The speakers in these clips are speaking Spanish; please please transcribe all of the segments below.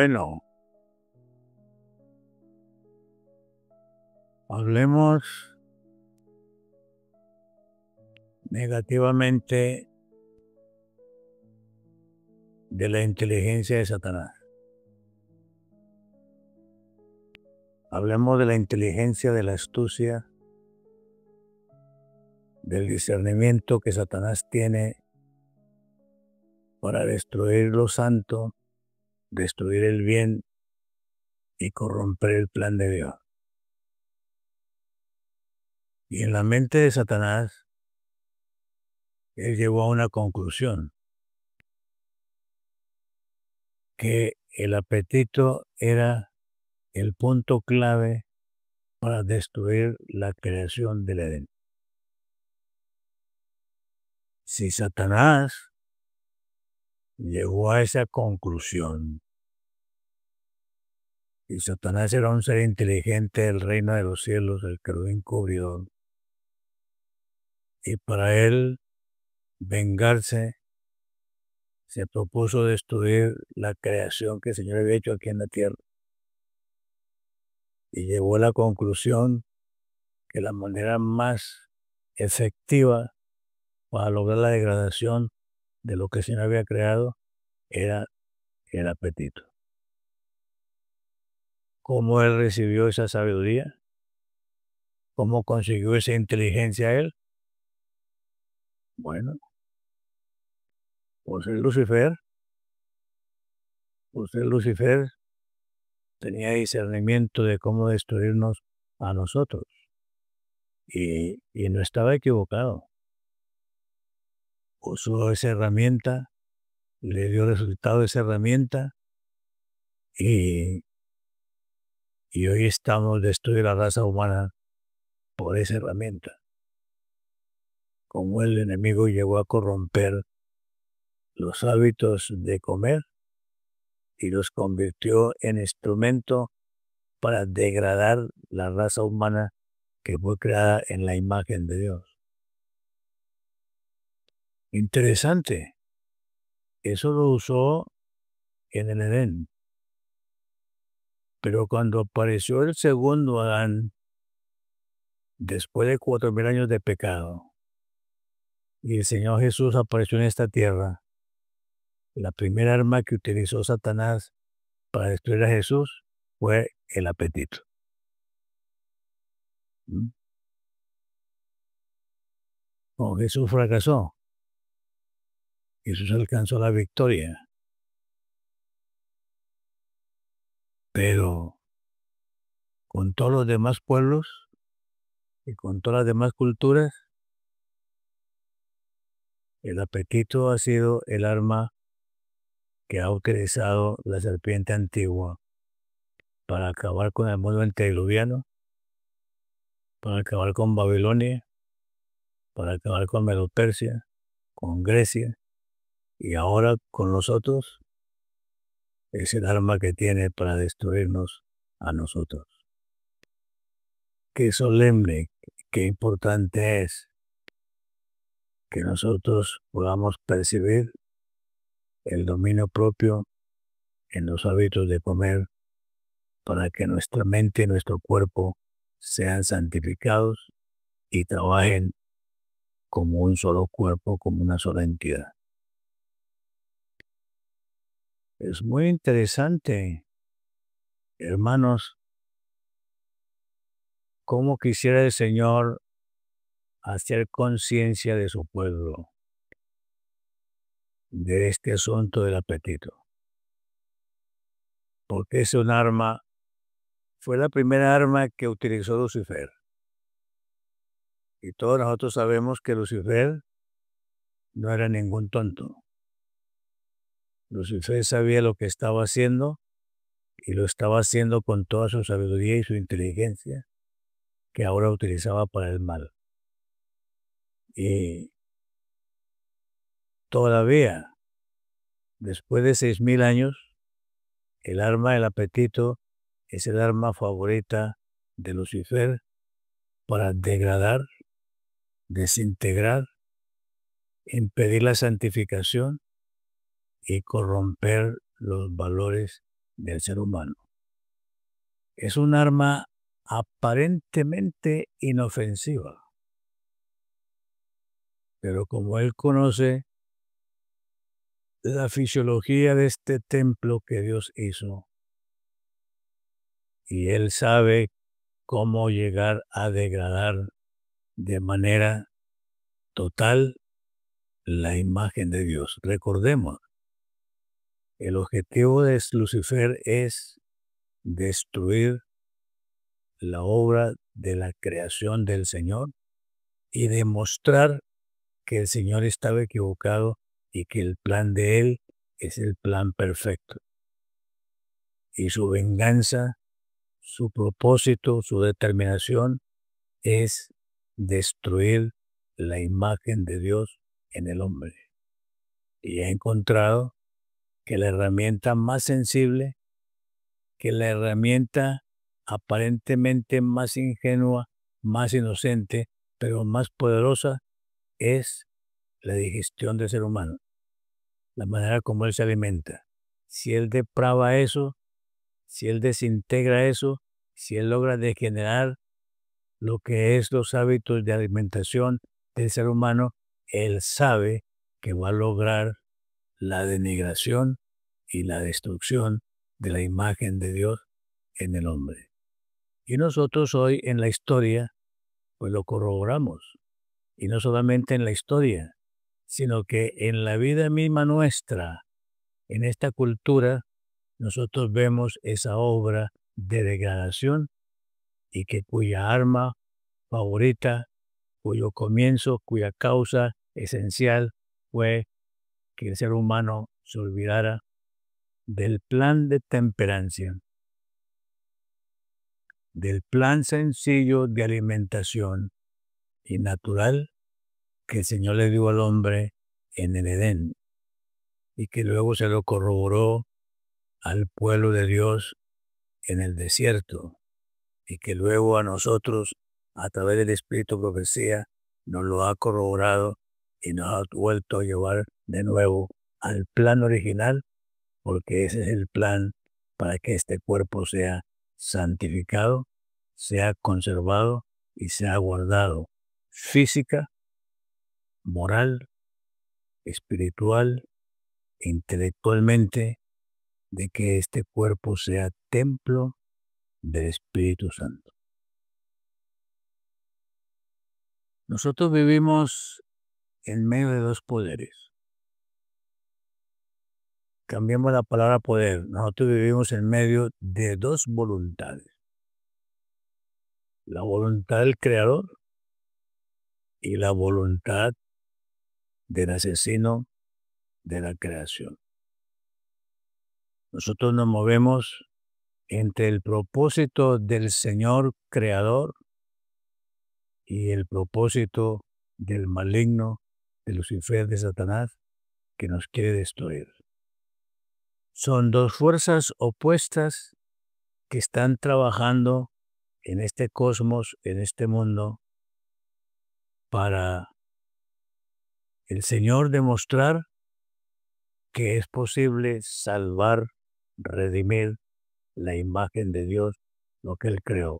Bueno, hablemos negativamente de la inteligencia de Satanás. Hablemos de la inteligencia, de la astucia, del discernimiento que Satanás tiene para destruir lo santo, destruir el bien y corromper el plan de Dios. Y en la mente de Satanás, él llegó a una conclusión, que el apetito era el punto clave para destruir la creación del Edén. Si Satanás llegó a esa conclusión, y Satanás era un ser inteligente del reino de los cielos, el lo encubrió. Y para él vengarse, se propuso destruir la creación que el Señor había hecho aquí en la tierra. Y llegó a la conclusión que la manera más efectiva para lograr la degradación de lo que el Señor había creado era el apetito cómo él recibió esa sabiduría, cómo consiguió esa inteligencia él. Bueno, pues Lucifer, José Lucifer, tenía discernimiento de cómo destruirnos a nosotros. Y, y no estaba equivocado. Usó esa herramienta, le dio resultado esa herramienta y y hoy estamos destruyendo la raza humana por esa herramienta. Como el enemigo llegó a corromper los hábitos de comer y los convirtió en instrumento para degradar la raza humana que fue creada en la imagen de Dios. Interesante. Eso lo usó en el Edén. Pero cuando apareció el segundo Adán, después de cuatro mil años de pecado, y el Señor Jesús apareció en esta tierra, la primera arma que utilizó Satanás para destruir a Jesús fue el apetito. ¿Mm? Oh, Jesús fracasó. Jesús alcanzó la victoria. Pero con todos los demás pueblos y con todas las demás culturas, el apetito ha sido el arma que ha utilizado la serpiente antigua para acabar con el mundo antediluviano, para acabar con Babilonia, para acabar con Medo-Persia, con Grecia y ahora con nosotros es el arma que tiene para destruirnos a nosotros. Qué solemne, qué importante es que nosotros podamos percibir el dominio propio en los hábitos de comer para que nuestra mente y nuestro cuerpo sean santificados y trabajen como un solo cuerpo, como una sola entidad. Es muy interesante, hermanos, cómo quisiera el Señor hacer conciencia de su pueblo, de este asunto del apetito. Porque es un arma, fue la primera arma que utilizó Lucifer. Y todos nosotros sabemos que Lucifer no era ningún tonto. Lucifer sabía lo que estaba haciendo y lo estaba haciendo con toda su sabiduría y su inteligencia que ahora utilizaba para el mal. Y todavía, después de seis mil años, el arma del apetito es el arma favorita de Lucifer para degradar, desintegrar, impedir la santificación y corromper los valores del ser humano. Es un arma aparentemente inofensiva, pero como él conoce la fisiología de este templo que Dios hizo, y él sabe cómo llegar a degradar de manera total la imagen de Dios. Recordemos, el objetivo de Lucifer es destruir la obra de la creación del Señor y demostrar que el Señor estaba equivocado y que el plan de Él es el plan perfecto. Y su venganza, su propósito, su determinación es destruir la imagen de Dios en el hombre. Y ha encontrado que la herramienta más sensible, que la herramienta aparentemente más ingenua, más inocente, pero más poderosa, es la digestión del ser humano, la manera como él se alimenta. Si él deprava eso, si él desintegra eso, si él logra degenerar lo que es los hábitos de alimentación del ser humano, él sabe que va a lograr la denigración y la destrucción de la imagen de Dios en el hombre. Y nosotros hoy en la historia, pues lo corroboramos. Y no solamente en la historia, sino que en la vida misma nuestra, en esta cultura, nosotros vemos esa obra de degradación y que cuya arma favorita, cuyo comienzo, cuya causa esencial fue que el ser humano se olvidara del plan de temperancia, del plan sencillo de alimentación y natural que el Señor le dio al hombre en el Edén y que luego se lo corroboró al pueblo de Dios en el desierto y que luego a nosotros a través del Espíritu Profecía nos lo ha corroborado y nos ha vuelto a llevar de nuevo al plan original, porque ese es el plan para que este cuerpo sea santificado, sea conservado y sea guardado física, moral, espiritual, intelectualmente, de que este cuerpo sea templo del Espíritu Santo. Nosotros vivimos en medio de dos poderes. Cambiemos la palabra poder. Nosotros vivimos en medio de dos voluntades. La voluntad del creador y la voluntad del asesino de la creación. Nosotros nos movemos entre el propósito del Señor creador y el propósito del maligno, de Lucifer, de Satanás, que nos quiere destruir son dos fuerzas opuestas que están trabajando en este cosmos, en este mundo, para el Señor demostrar que es posible salvar, redimir la imagen de Dios, lo que Él creó.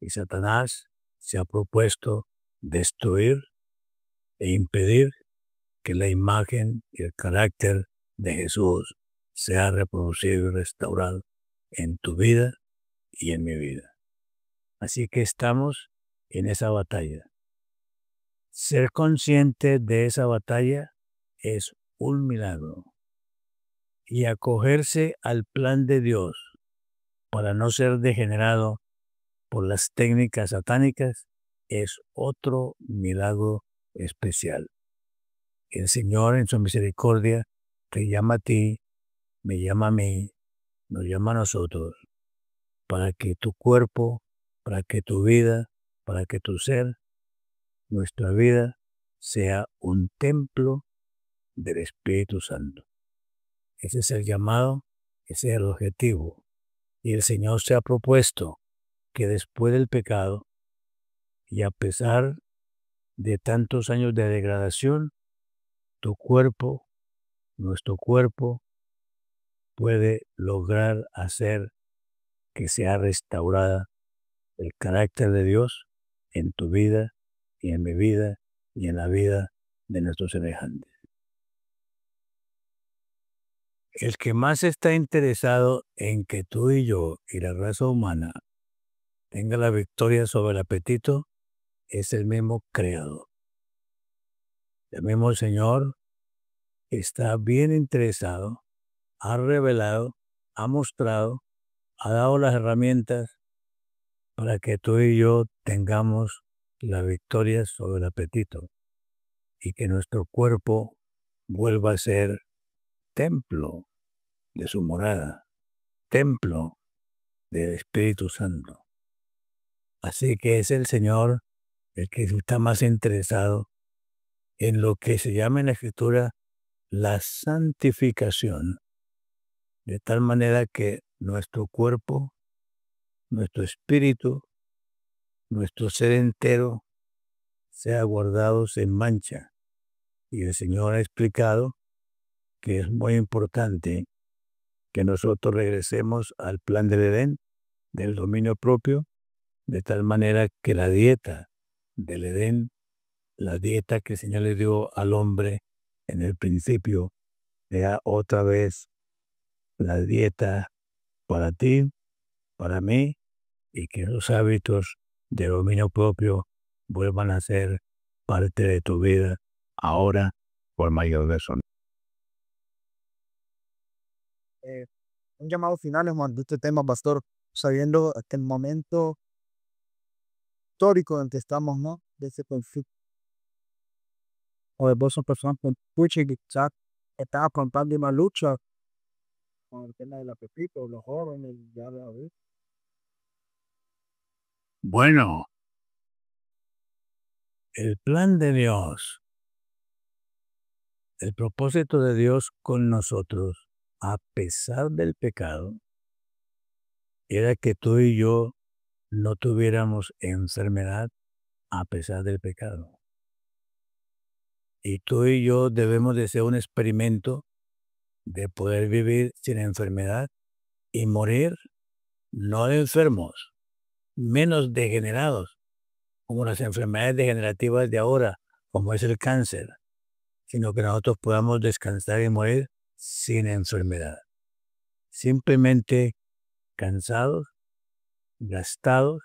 Y Satanás se ha propuesto destruir e impedir que la imagen y el carácter de Jesús se ha reproducido y restaurado en tu vida y en mi vida. Así que estamos en esa batalla. Ser consciente de esa batalla es un milagro. Y acogerse al plan de Dios para no ser degenerado por las técnicas satánicas es otro milagro especial. El Señor en su misericordia te llama a ti me llama a mí, nos llama a nosotros, para que tu cuerpo, para que tu vida, para que tu ser, nuestra vida, sea un templo del Espíritu Santo. Ese es el llamado, ese es el objetivo. Y el Señor se ha propuesto que después del pecado, y a pesar de tantos años de degradación, tu cuerpo, nuestro cuerpo, puede lograr hacer que sea restaurada el carácter de Dios en tu vida y en mi vida y en la vida de nuestros semejantes. El que más está interesado en que tú y yo y la raza humana tenga la victoria sobre el apetito es el mismo Creador. El mismo Señor está bien interesado ha revelado, ha mostrado, ha dado las herramientas para que tú y yo tengamos la victoria sobre el apetito y que nuestro cuerpo vuelva a ser templo de su morada, templo del Espíritu Santo. Así que es el Señor el que está más interesado en lo que se llama en la Escritura la santificación de tal manera que nuestro cuerpo, nuestro espíritu, nuestro ser entero sea guardados en mancha. Y el Señor ha explicado que es muy importante que nosotros regresemos al plan del Edén, del dominio propio, de tal manera que la dieta del Edén, la dieta que el Señor le dio al hombre en el principio, sea otra vez la dieta para ti, para mí, y que los hábitos de dominio propio vuelvan a ser parte de tu vida ahora por mayor de Eh, un llamado final de este tema, Pastor, sabiendo este el momento histórico donde estamos, ¿no? De ese conflicto. O de vos son personas con escuchan que quizás están afrontando una lucha con el tema la ya Bueno, el plan de Dios, el propósito de Dios con nosotros, a pesar del pecado, era que tú y yo no tuviéramos enfermedad a pesar del pecado. Y tú y yo debemos de ser un experimento de poder vivir sin enfermedad y morir no de enfermos, menos degenerados, como las enfermedades degenerativas de ahora, como es el cáncer, sino que nosotros podamos descansar y morir sin enfermedad. Simplemente cansados, gastados,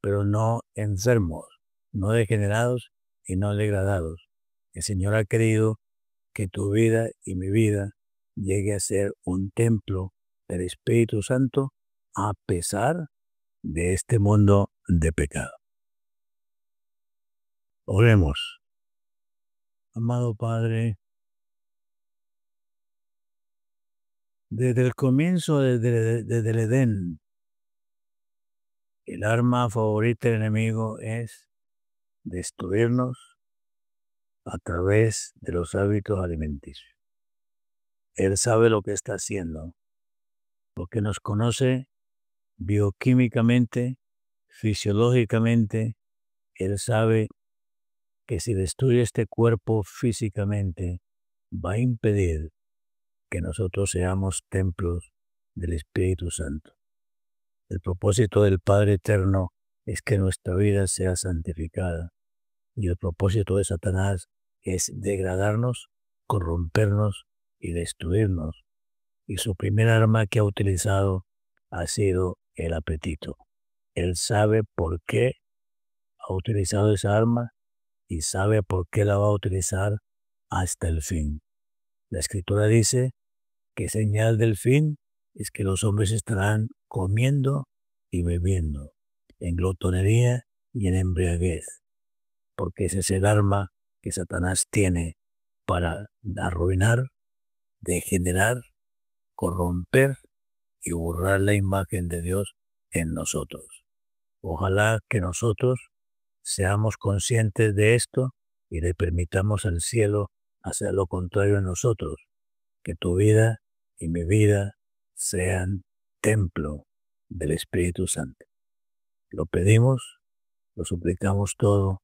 pero no enfermos, no degenerados y no degradados. El Señor ha querido que tu vida y mi vida llegue a ser un templo del Espíritu Santo a pesar de este mundo de pecado. Oremos. Amado Padre, desde el comienzo, desde, el Edén, el arma favorita del enemigo es destruirnos, a través de los hábitos alimenticios. Él sabe lo que está haciendo, porque nos conoce bioquímicamente, fisiológicamente. Él sabe que si destruye este cuerpo físicamente, va a impedir que nosotros seamos templos del Espíritu Santo. El propósito del Padre Eterno es que nuestra vida sea santificada, y el propósito de Satanás es degradarnos, corrompernos y destruirnos. Y su primer arma que ha utilizado ha sido el apetito. Él sabe por qué ha utilizado esa arma y sabe por qué la va a utilizar hasta el fin. La escritura dice que señal del fin es que los hombres estarán comiendo y bebiendo, en glotonería y en embriaguez, porque ese es el arma que Satanás tiene para arruinar, degenerar, corromper y borrar la imagen de Dios en nosotros. Ojalá que nosotros seamos conscientes de esto y le permitamos al cielo hacer lo contrario en nosotros, que tu vida y mi vida sean templo del Espíritu Santo. Lo pedimos, lo suplicamos todo